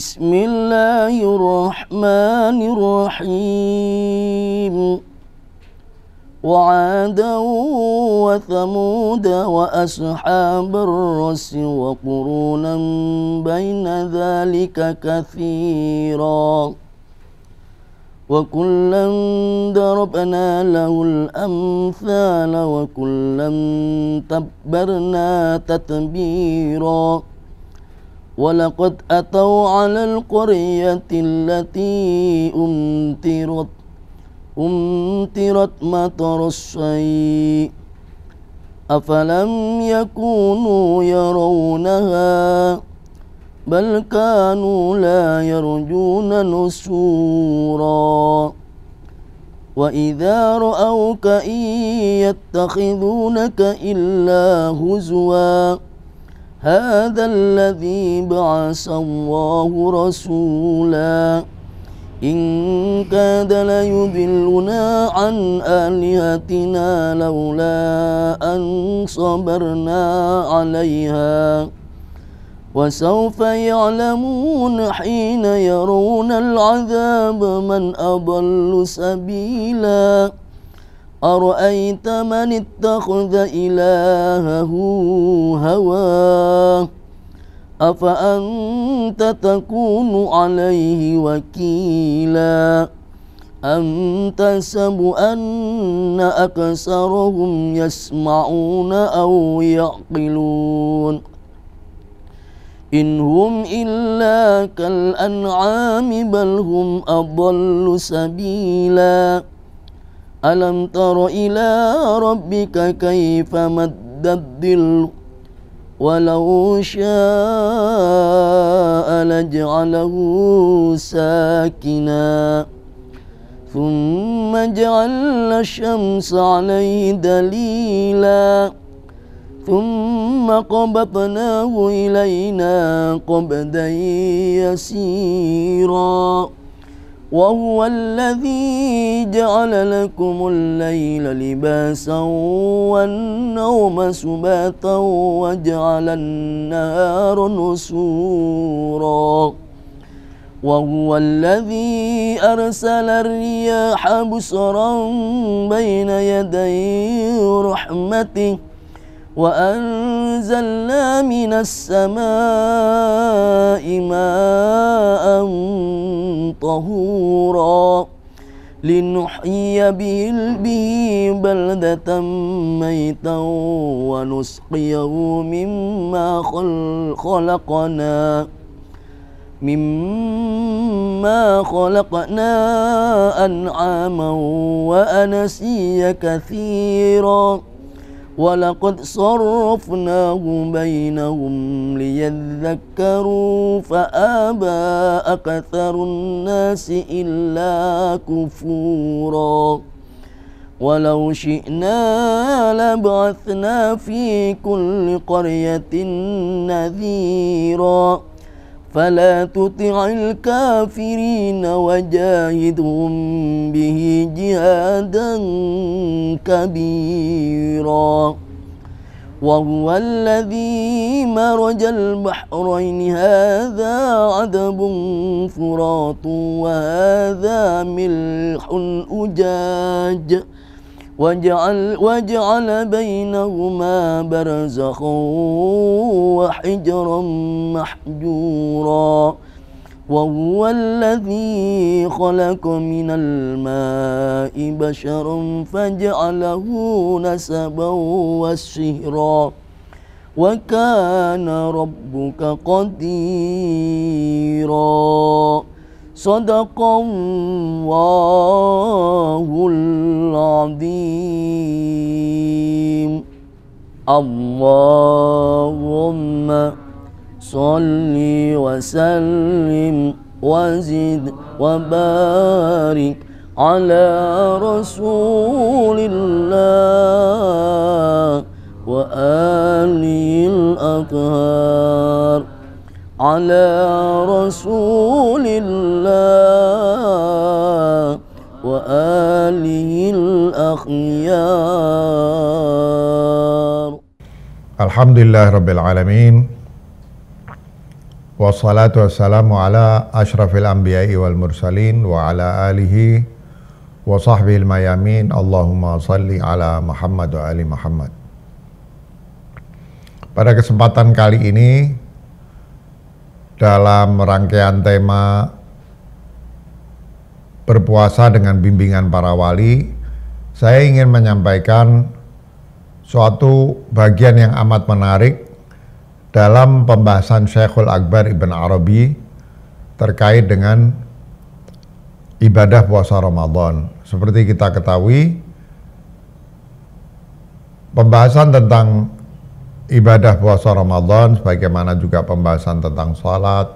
بسم الله الرحمن الرحيم وعادا وثمود وأصحاب الرس وقرونا بين ذلك كثيرا وكلا ضربنا له الأمثال وكلا تبرنا تتبيراً ولقد أتوا على القرية التي أمطرت أمطرت مطر الشيء أفلم يكونوا يرونها بل كانوا لا يرجون نسورا وإذا رأوك إن يتخذونك إلا هزواً هذا الذي بعث الله رسولا إن كاد ليضلنا عن آلهتنا لولا أن صبرنا عليها وسوف يعلمون حين يرون العذاب من أضل سبيلاً أرأيت من اتخذ إلهه هواه أفأنت تكون عليه وكيلا أم تحسب أن أكثرهم يسمعون أو يعقلون إن هم إلا كالأنعام بل هم أضل سبيلاً ألم تر إلى ربك كيف مد الظل ولو شاء لجعله ساكنا ثم جعل الشمس عليه دليلا ثم قبضناه إلينا قبدا يسيرا وهو الذي جعل لكم الليل لباسا والنوم سباتا وجعل النهار نسورا وهو الذي أرسل الرياح بصرا بين يدي رحمته وأنزلنا من السماء ماء طهورا لنحيي به, بلدة ميتا ونسقيه مما خلقنا مما خلقنا أنعاما وأنسيا كثيراً ولقد صرفناه بينهم ليذكروا فأبى أكثر الناس إلا كفورا ولو شئنا لبعثنا في كل قرية نذيراً فلا تطع الكافرين وجاهدهم به جهادا كبيرا وهو الذي مرج البحرين هذا عذب فرات وهذا ملح أجاج واجعل, واجعل بينهما برزخا وحجرا محجورا وهو الذي خلق من الماء بشرا فجعله نسبا وسهرا وكان ربك قديرا صدق الله العظيم اللهم صل وسلم وزد وبارك على رسول الله وآله الأطهار على رسول الله وآله الأخيار الحمد لله رب العالمين والصلاة والسلام على أشرف الأنبياء والمرسلين وعلى آله وصحبه الميامين اللهم صل على محمد وآل محمد Pada kesempatan kali ini dalam rangkaian tema berpuasa dengan bimbingan para wali, saya ingin menyampaikan suatu bagian yang amat menarik dalam pembahasan Syekhul Akbar Ibn Arabi terkait dengan ibadah puasa Ramadan. Seperti kita ketahui, pembahasan tentang ibadah puasa Ramadan sebagaimana juga pembahasan tentang salat,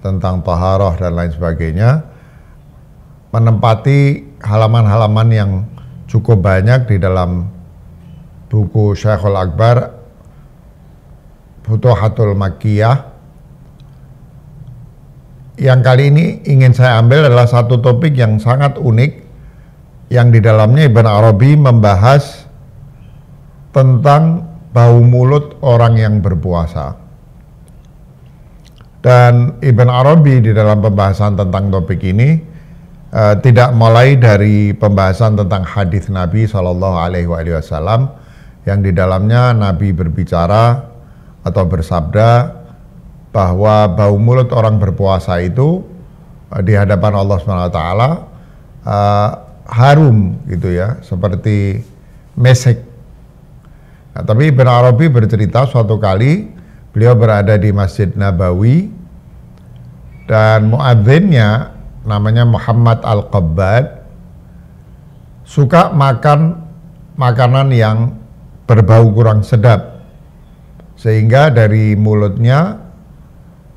tentang taharah dan lain sebagainya menempati halaman-halaman yang cukup banyak di dalam buku Syekhul Akbar Futuhatul Makiyah. yang kali ini ingin saya ambil adalah satu topik yang sangat unik yang di dalamnya Ibn Arabi membahas tentang bau mulut orang yang berpuasa. Dan Ibn Arabi di dalam pembahasan tentang topik ini uh, tidak mulai dari pembahasan tentang hadis Nabi Shallallahu Alaihi Wasallam yang di dalamnya Nabi berbicara atau bersabda bahwa bau mulut orang berpuasa itu uh, di hadapan Allah Subhanahu Wa Taala eh, harum gitu ya seperti mesek Nah, tapi Ibn Arabi bercerita suatu kali beliau berada di Masjid Nabawi dan muadzinnya namanya Muhammad Al-Qabbad suka makan makanan yang berbau kurang sedap sehingga dari mulutnya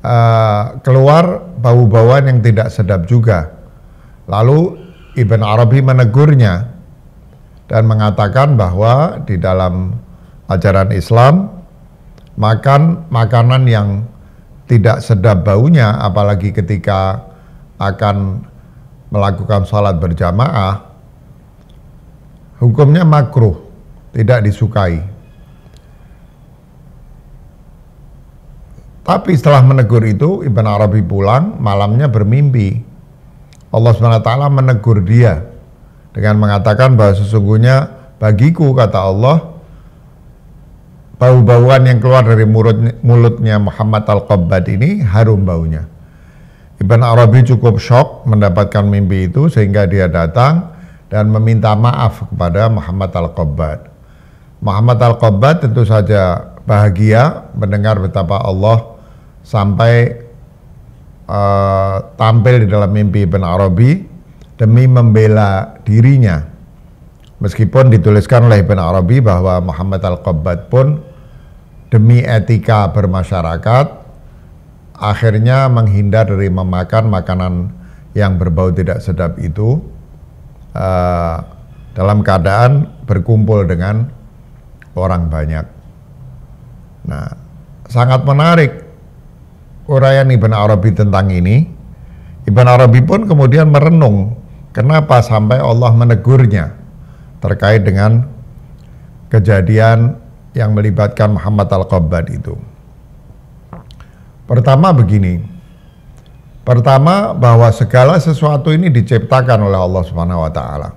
uh, keluar bau-bauan yang tidak sedap juga lalu Ibn Arabi menegurnya dan mengatakan bahwa di dalam ajaran Islam, makan makanan yang tidak sedap baunya, apalagi ketika akan melakukan salat berjamaah, hukumnya makruh, tidak disukai. Tapi setelah menegur itu, Ibn Arabi pulang, malamnya bermimpi. Allah SWT menegur dia dengan mengatakan bahwa sesungguhnya bagiku, kata Allah, bau-bauan yang keluar dari mulutnya Muhammad Al-Qabbad ini harum baunya. Ibn Arabi cukup shock mendapatkan mimpi itu sehingga dia datang dan meminta maaf kepada Muhammad Al-Qabbad. Muhammad Al-Qabbad tentu saja bahagia mendengar betapa Allah sampai uh, tampil di dalam mimpi Ibn Arabi demi membela dirinya. Meskipun dituliskan oleh Ibn Arabi bahwa Muhammad Al-Qabbad pun demi etika bermasyarakat akhirnya menghindar dari memakan makanan yang berbau tidak sedap itu uh, dalam keadaan berkumpul dengan orang banyak. Nah, sangat menarik uraian Ibn Arabi tentang ini. Ibn Arabi pun kemudian merenung kenapa sampai Allah menegurnya terkait dengan kejadian yang melibatkan Muhammad al qabbad itu. Pertama begini, pertama bahwa segala sesuatu ini diciptakan oleh Allah Subhanahu wa taala.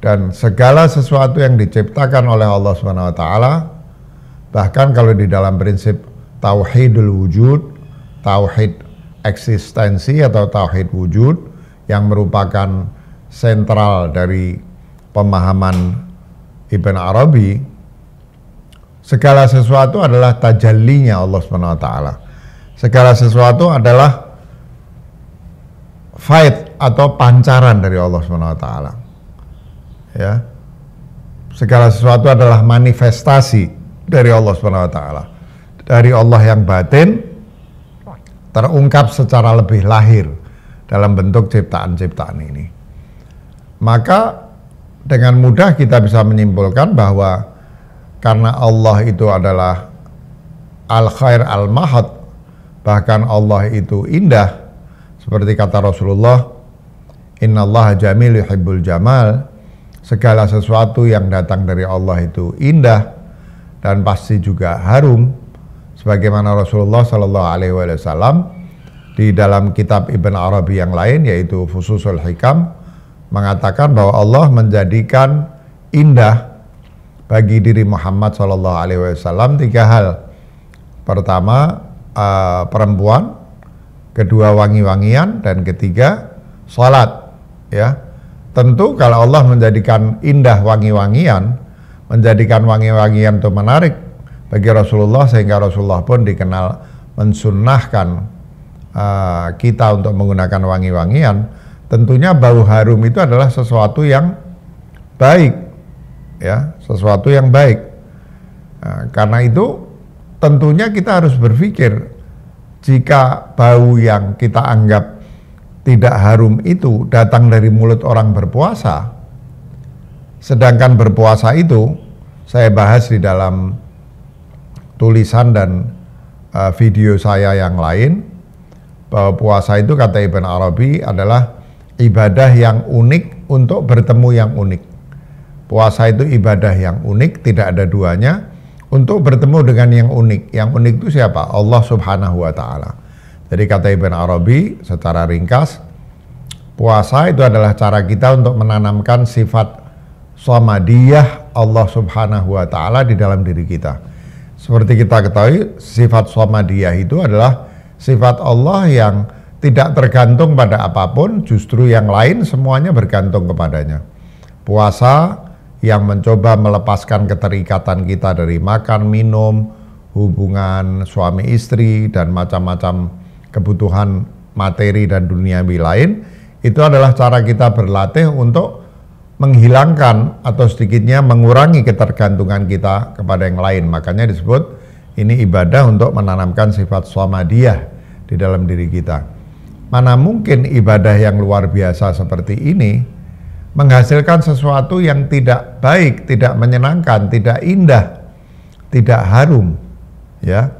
Dan segala sesuatu yang diciptakan oleh Allah Subhanahu wa taala bahkan kalau di dalam prinsip tauhidul wujud, tauhid eksistensi atau tauhid wujud yang merupakan sentral dari pemahaman Ibn Arabi Segala sesuatu adalah tajallinya Allah Subhanahu wa taala. Segala sesuatu adalah fight atau pancaran dari Allah Subhanahu wa taala. Ya. Segala sesuatu adalah manifestasi dari Allah Subhanahu wa taala. Dari Allah yang batin terungkap secara lebih lahir dalam bentuk ciptaan-ciptaan ini. Maka dengan mudah kita bisa menyimpulkan bahwa karena Allah itu adalah al-khair al-mahad bahkan Allah itu indah seperti kata Rasulullah Inna Allah jamil yuhibbul jamal segala sesuatu yang datang dari Allah itu indah dan pasti juga harum sebagaimana Rasulullah Shallallahu alaihi wasallam di dalam kitab Ibn Arabi yang lain yaitu Fususul Hikam mengatakan bahwa Allah menjadikan indah bagi diri Muhammad Shallallahu Alaihi Wasallam tiga hal. Pertama uh, perempuan, kedua wangi-wangian, dan ketiga sholat. Ya, tentu kalau Allah menjadikan indah wangi-wangian, menjadikan wangi-wangian itu menarik bagi Rasulullah sehingga Rasulullah pun dikenal mensunahkan uh, eh, kita untuk menggunakan wangi-wangian. Tentunya bau harum itu adalah sesuatu yang baik ya sesuatu yang baik. Nah, karena itu tentunya kita harus berpikir jika bau yang kita anggap tidak harum itu datang dari mulut orang berpuasa, sedangkan berpuasa itu saya bahas di dalam tulisan dan uh, video saya yang lain bahwa puasa itu kata Ibn Arabi adalah ibadah yang unik untuk bertemu yang unik. Puasa itu ibadah yang unik, tidak ada duanya. Untuk bertemu dengan yang unik, yang unik itu siapa? Allah Subhanahu wa Ta'ala. Jadi, kata Ibn Arabi secara ringkas, puasa itu adalah cara kita untuk menanamkan sifat somadiyah Allah Subhanahu wa Ta'ala di dalam diri kita. Seperti kita ketahui, sifat somadiyah itu adalah sifat Allah yang tidak tergantung pada apapun, justru yang lain semuanya bergantung kepadanya. Puasa yang mencoba melepaskan keterikatan kita dari makan, minum, hubungan suami istri, dan macam-macam kebutuhan materi dan dunia lain, itu adalah cara kita berlatih untuk menghilangkan atau sedikitnya mengurangi ketergantungan kita kepada yang lain. Makanya disebut ini ibadah untuk menanamkan sifat swamadiyah di dalam diri kita. Mana mungkin ibadah yang luar biasa seperti ini menghasilkan sesuatu yang tidak baik, tidak menyenangkan, tidak indah, tidak harum, ya.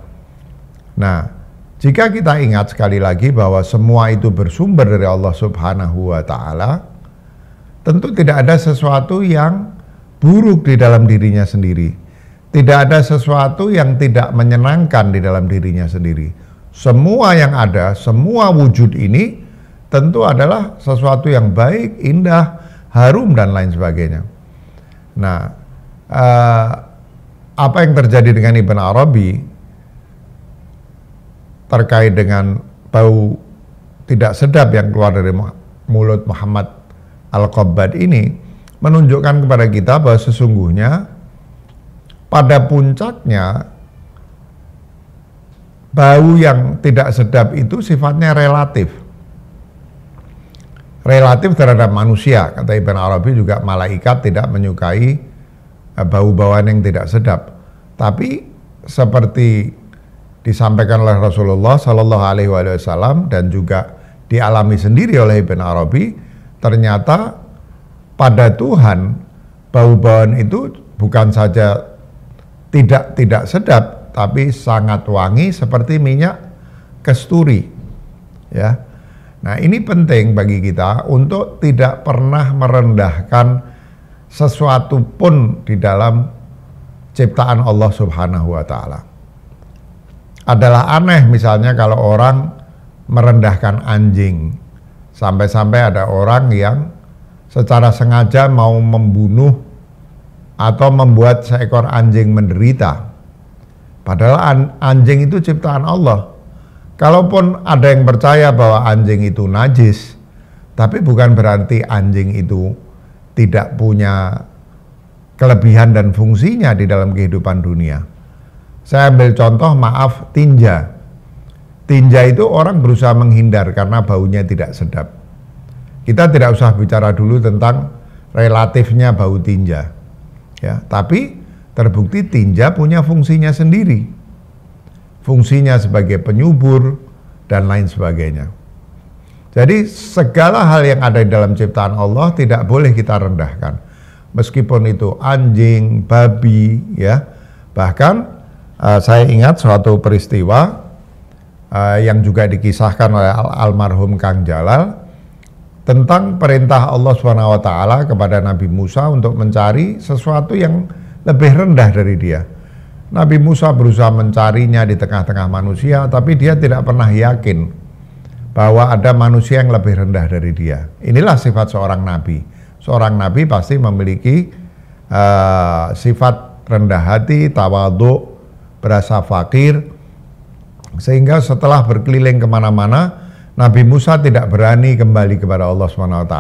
Nah, jika kita ingat sekali lagi bahwa semua itu bersumber dari Allah Subhanahu wa taala, tentu tidak ada sesuatu yang buruk di dalam dirinya sendiri. Tidak ada sesuatu yang tidak menyenangkan di dalam dirinya sendiri. Semua yang ada, semua wujud ini tentu adalah sesuatu yang baik, indah, harum dan lain sebagainya. Nah, uh, apa yang terjadi dengan Ibn Arabi terkait dengan bau tidak sedap yang keluar dari mulut Muhammad Al-Qabbad ini menunjukkan kepada kita bahwa sesungguhnya pada puncaknya bau yang tidak sedap itu sifatnya relatif relatif terhadap manusia. Kata Ibn Arabi juga malaikat tidak menyukai eh, bau-bauan yang tidak sedap. Tapi seperti disampaikan oleh Rasulullah Shallallahu Alaihi Wasallam dan juga dialami sendiri oleh Ibn Arabi, ternyata pada Tuhan bau-bauan itu bukan saja tidak tidak sedap, tapi sangat wangi seperti minyak kesturi, ya Nah, ini penting bagi kita untuk tidak pernah merendahkan sesuatu pun di dalam ciptaan Allah Subhanahu wa taala. Adalah aneh misalnya kalau orang merendahkan anjing. Sampai-sampai ada orang yang secara sengaja mau membunuh atau membuat seekor anjing menderita. Padahal anjing itu ciptaan Allah. Kalaupun ada yang percaya bahwa anjing itu najis, tapi bukan berarti anjing itu tidak punya kelebihan dan fungsinya di dalam kehidupan dunia. Saya ambil contoh, maaf, tinja. Tinja itu orang berusaha menghindar karena baunya tidak sedap. Kita tidak usah bicara dulu tentang relatifnya bau tinja. Ya, tapi terbukti tinja punya fungsinya sendiri fungsinya sebagai penyubur, dan lain sebagainya. Jadi segala hal yang ada di dalam ciptaan Allah tidak boleh kita rendahkan. Meskipun itu anjing, babi, ya. Bahkan uh, saya ingat suatu peristiwa uh, yang juga dikisahkan oleh al almarhum Kang Jalal tentang perintah Allah Swt kepada Nabi Musa untuk mencari sesuatu yang lebih rendah dari dia Nabi Musa berusaha mencarinya di tengah-tengah manusia, tapi dia tidak pernah yakin bahwa ada manusia yang lebih rendah dari dia. Inilah sifat seorang nabi. Seorang nabi pasti memiliki uh, sifat rendah hati, tawadhu, berasa fakir, sehingga setelah berkeliling kemana-mana, Nabi Musa tidak berani kembali kepada Allah SWT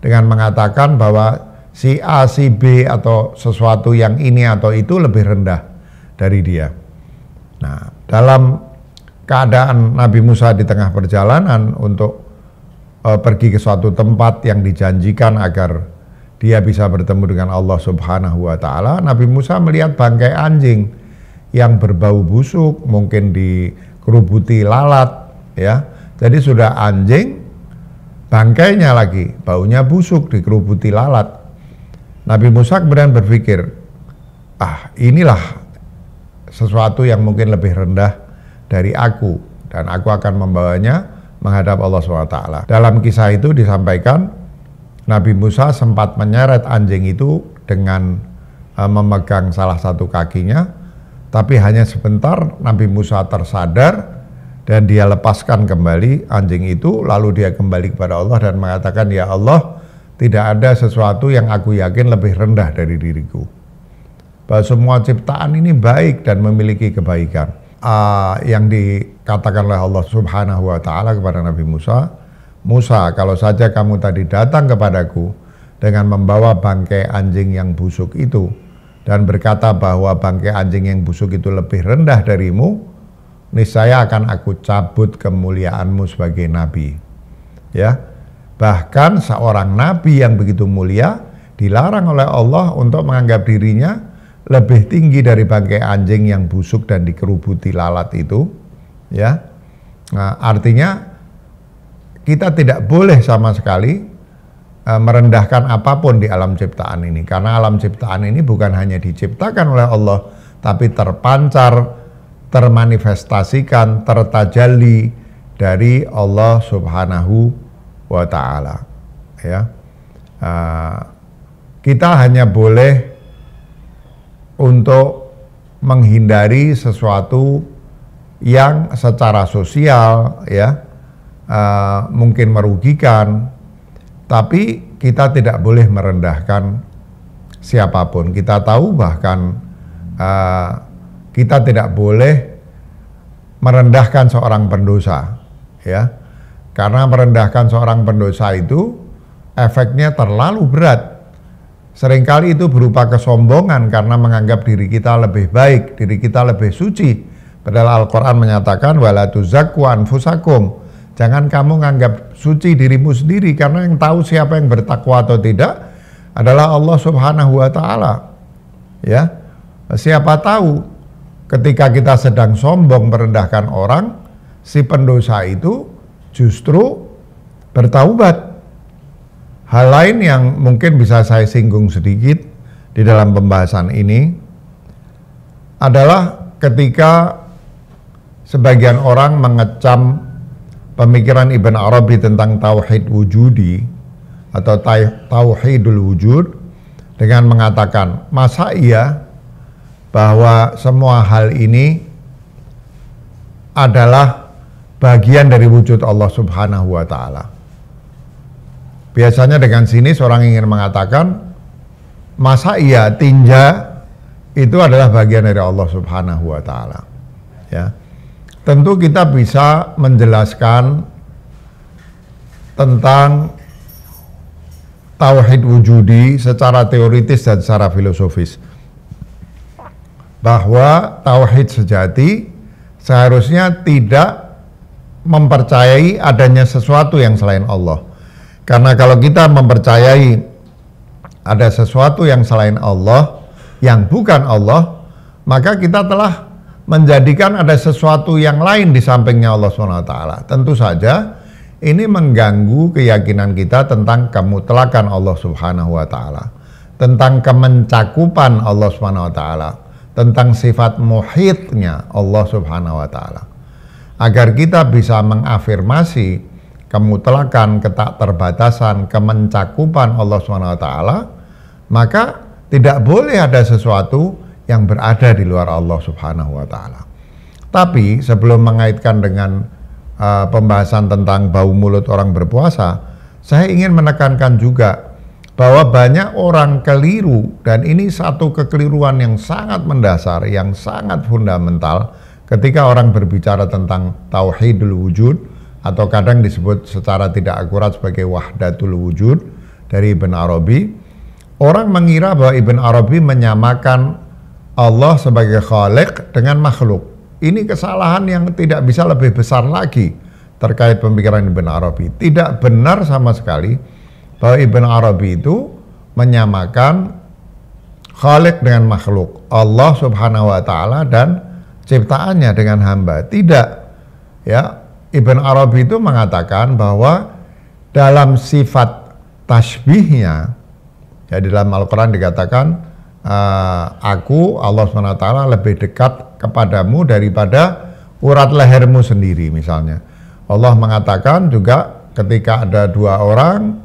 dengan mengatakan bahwa si A, si B atau sesuatu yang ini atau itu lebih rendah dari dia. Nah, dalam keadaan Nabi Musa di tengah perjalanan untuk uh, pergi ke suatu tempat yang dijanjikan agar dia bisa bertemu dengan Allah Subhanahu wa taala, Nabi Musa melihat bangkai anjing yang berbau busuk, mungkin dikerubuti lalat ya. Jadi sudah anjing bangkainya lagi, baunya busuk dikerubuti lalat. Nabi Musa kemudian berpikir, ah inilah sesuatu yang mungkin lebih rendah dari aku dan aku akan membawanya menghadap Allah SWT. Dalam kisah itu disampaikan Nabi Musa sempat menyeret anjing itu dengan uh, memegang salah satu kakinya, tapi hanya sebentar Nabi Musa tersadar dan dia lepaskan kembali anjing itu lalu dia kembali kepada Allah dan mengatakan ya Allah tidak ada sesuatu yang aku yakin lebih rendah dari diriku bahwa semua ciptaan ini baik dan memiliki kebaikan. Uh, yang dikatakan oleh Allah Subhanahu wa taala kepada Nabi Musa, Musa, kalau saja kamu tadi datang kepadaku dengan membawa bangkai anjing yang busuk itu dan berkata bahwa bangkai anjing yang busuk itu lebih rendah darimu, niscaya akan aku cabut kemuliaanmu sebagai nabi. Ya. Bahkan seorang nabi yang begitu mulia dilarang oleh Allah untuk menganggap dirinya lebih tinggi dari bangkai anjing yang busuk dan dikerubuti lalat itu ya nah, artinya kita tidak boleh sama sekali uh, merendahkan apapun di alam ciptaan ini karena alam ciptaan ini bukan hanya diciptakan oleh Allah tapi terpancar termanifestasikan tertajali dari Allah Subhanahu wa taala ya uh, kita hanya boleh untuk menghindari sesuatu yang secara sosial ya uh, mungkin merugikan tapi kita tidak boleh merendahkan siapapun kita tahu bahkan uh, kita tidak boleh merendahkan seorang pendosa ya karena merendahkan seorang pendosa itu efeknya terlalu berat Seringkali itu berupa kesombongan karena menganggap diri kita lebih baik, diri kita lebih suci. Padahal Al-Quran menyatakan, anfusakum. Jangan kamu menganggap suci dirimu sendiri karena yang tahu siapa yang bertakwa atau tidak adalah Allah Subhanahu wa taala. Ya. Siapa tahu ketika kita sedang sombong merendahkan orang, si pendosa itu justru bertaubat Hal lain yang mungkin bisa saya singgung sedikit di dalam pembahasan ini adalah ketika sebagian orang mengecam pemikiran Ibn Arabi tentang tauhid wujudi atau tauhidul wujud dengan mengatakan masa iya bahwa semua hal ini adalah bagian dari wujud Allah Subhanahu wa taala. Biasanya dengan sini seorang ingin mengatakan masa iya tinja itu adalah bagian dari Allah Subhanahu wa taala. Ya. Tentu kita bisa menjelaskan tentang tauhid wujudi secara teoritis dan secara filosofis. Bahwa tauhid sejati seharusnya tidak mempercayai adanya sesuatu yang selain Allah karena kalau kita mempercayai ada sesuatu yang selain Allah, yang bukan Allah, maka kita telah menjadikan ada sesuatu yang lain di sampingnya Allah SWT. Tentu saja ini mengganggu keyakinan kita tentang kemutlakan Allah Subhanahu wa taala, tentang kemencakupan Allah Subhanahu wa taala, tentang sifat muhitnya Allah Subhanahu wa taala. Agar kita bisa mengafirmasi kemutlakan, terbatasan kemencakupan Allah SWT, maka tidak boleh ada sesuatu yang berada di luar Allah Subhanahu wa taala. Tapi sebelum mengaitkan dengan uh, pembahasan tentang bau mulut orang berpuasa, saya ingin menekankan juga bahwa banyak orang keliru dan ini satu kekeliruan yang sangat mendasar, yang sangat fundamental ketika orang berbicara tentang tauhidul wujud, atau kadang disebut secara tidak akurat sebagai wahdatul wujud dari Ibn Arabi. Orang mengira bahwa Ibn Arabi menyamakan Allah sebagai khalik dengan makhluk. Ini kesalahan yang tidak bisa lebih besar lagi terkait pemikiran Ibn Arabi. Tidak benar sama sekali bahwa Ibn Arabi itu menyamakan khalik dengan makhluk Allah subhanahu wa ta'ala dan ciptaannya dengan hamba tidak ya Ibn Arabi itu mengatakan bahwa dalam sifat tasbihnya, ya di dalam Al-Quran dikatakan, uh, aku Allah SWT lebih dekat kepadamu daripada urat lehermu sendiri misalnya. Allah mengatakan juga ketika ada dua orang,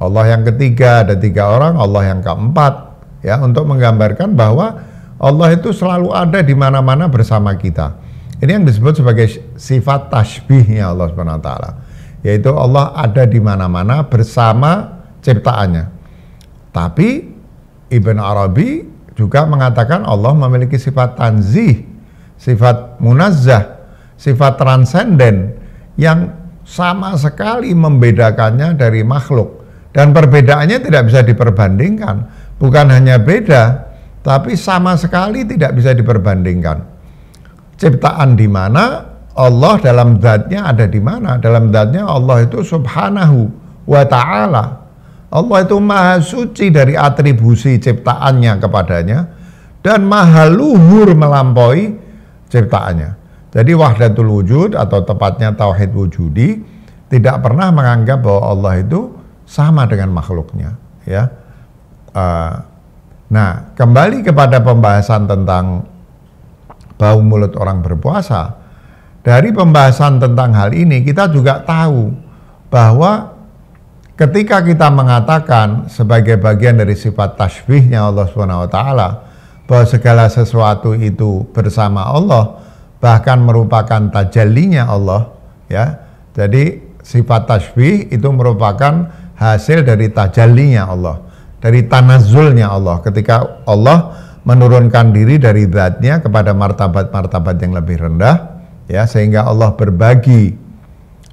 Allah yang ketiga, ada tiga orang, Allah yang keempat. Ya, untuk menggambarkan bahwa Allah itu selalu ada di mana-mana bersama kita. Ini yang disebut sebagai sifat tasbihnya Allah Subhanahu wa taala. Yaitu Allah ada di mana-mana bersama ciptaannya. Tapi Ibn Arabi juga mengatakan Allah memiliki sifat tanzih, sifat munazzah, sifat transenden yang sama sekali membedakannya dari makhluk dan perbedaannya tidak bisa diperbandingkan bukan hanya beda tapi sama sekali tidak bisa diperbandingkan ciptaan di mana, Allah dalam zatnya ada di mana? Dalam zatnya Allah itu subhanahu wa ta'ala. Allah itu maha suci dari atribusi ciptaannya kepadanya dan maha luhur melampaui ciptaannya. Jadi wahdatul wujud atau tepatnya tauhid wujudi tidak pernah menganggap bahwa Allah itu sama dengan makhluknya, ya. Uh, nah, kembali kepada pembahasan tentang bau mulut orang berpuasa. Dari pembahasan tentang hal ini kita juga tahu bahwa ketika kita mengatakan sebagai bagian dari sifat tasbihnya Allah Subhanahu wa taala bahwa segala sesuatu itu bersama Allah bahkan merupakan tajallinya Allah ya. Jadi sifat tasbih itu merupakan hasil dari tajallinya Allah, dari tanazulnya Allah ketika Allah menurunkan diri dari zatnya kepada martabat-martabat yang lebih rendah ya sehingga Allah berbagi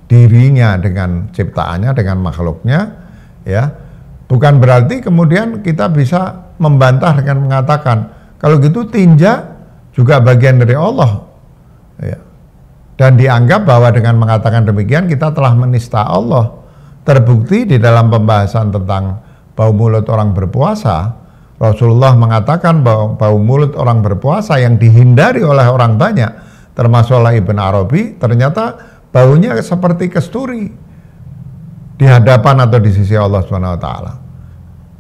dirinya dengan ciptaannya dengan makhluknya ya bukan berarti kemudian kita bisa membantah dengan mengatakan kalau gitu tinja juga bagian dari Allah ya. dan dianggap bahwa dengan mengatakan demikian kita telah menista Allah terbukti di dalam pembahasan tentang bau mulut orang berpuasa Rasulullah mengatakan bahwa, bau mulut orang berpuasa yang dihindari oleh orang banyak, termasuk oleh Ibn Arabi, ternyata baunya seperti kesturi di hadapan atau di sisi Allah Subhanahu wa taala.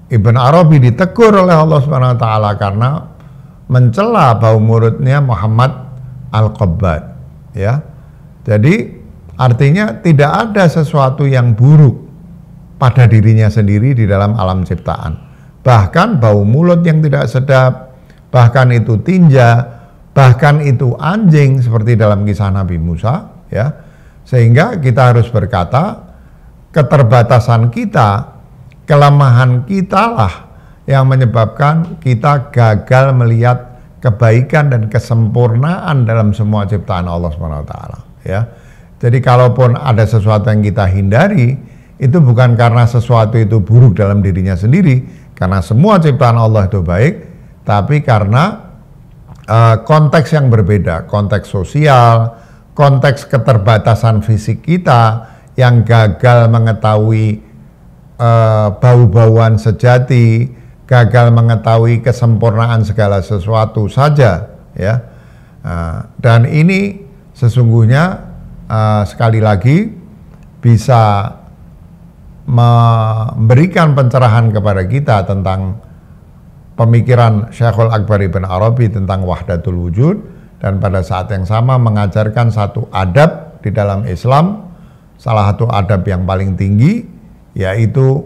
Ibn Arabi ditegur oleh Allah Subhanahu wa taala karena mencela bau mulutnya Muhammad Al-Qabbad, ya. Jadi artinya tidak ada sesuatu yang buruk pada dirinya sendiri di dalam alam ciptaan bahkan bau mulut yang tidak sedap, bahkan itu tinja, bahkan itu anjing seperti dalam kisah Nabi Musa, ya. Sehingga kita harus berkata keterbatasan kita, kelemahan kita lah yang menyebabkan kita gagal melihat kebaikan dan kesempurnaan dalam semua ciptaan Allah SWT. Ya. Jadi kalaupun ada sesuatu yang kita hindari, itu bukan karena sesuatu itu buruk dalam dirinya sendiri, karena semua ciptaan Allah itu baik, tapi karena uh, konteks yang berbeda, konteks sosial, konteks keterbatasan fisik kita yang gagal mengetahui uh, bau-bauan sejati, gagal mengetahui kesempurnaan segala sesuatu saja, ya. Uh, dan ini sesungguhnya uh, sekali lagi bisa memberikan pencerahan kepada kita tentang pemikiran Syekhul Akbar Ibn Arabi tentang wahdatul wujud dan pada saat yang sama mengajarkan satu adab di dalam Islam salah satu adab yang paling tinggi yaitu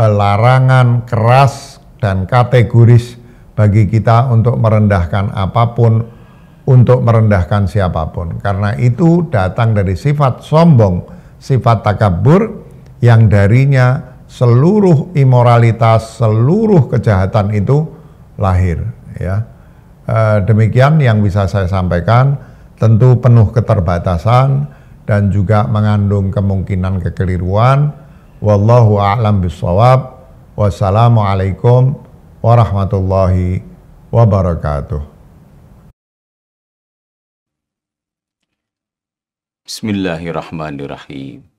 eh, larangan keras dan kategoris bagi kita untuk merendahkan apapun untuk merendahkan siapapun karena itu datang dari sifat sombong sifat takabur yang darinya seluruh imoralitas, seluruh kejahatan itu lahir. Ya, e, demikian yang bisa saya sampaikan. Tentu penuh keterbatasan dan juga mengandung kemungkinan kekeliruan. Wallahu a'lam bishawab. Wassalamualaikum warahmatullahi wabarakatuh. Bismillahirrahmanirrahim.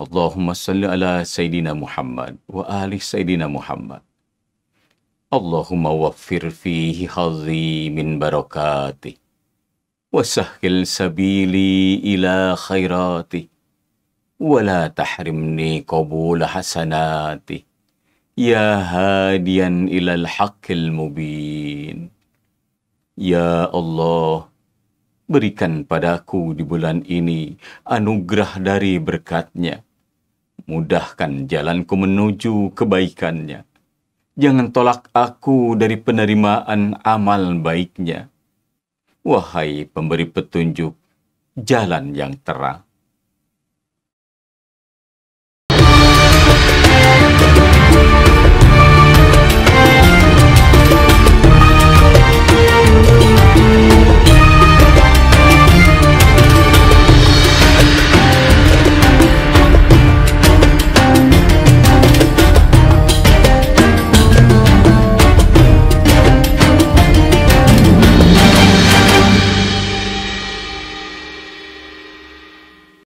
Allahumma salli ala Sayyidina Muhammad wa ali Sayyidina Muhammad. Allahumma waffir fihi hadhi min barakati wa sabili ila khairati Wala tahrimni qabul hasanati ya hadian ila al-haqqil mubin. Ya Allah, berikan padaku di bulan ini anugerah dari berkatnya Mudahkan jalanku menuju kebaikannya. Jangan tolak aku dari penerimaan amal baiknya. Wahai pemberi petunjuk, jalan yang terang.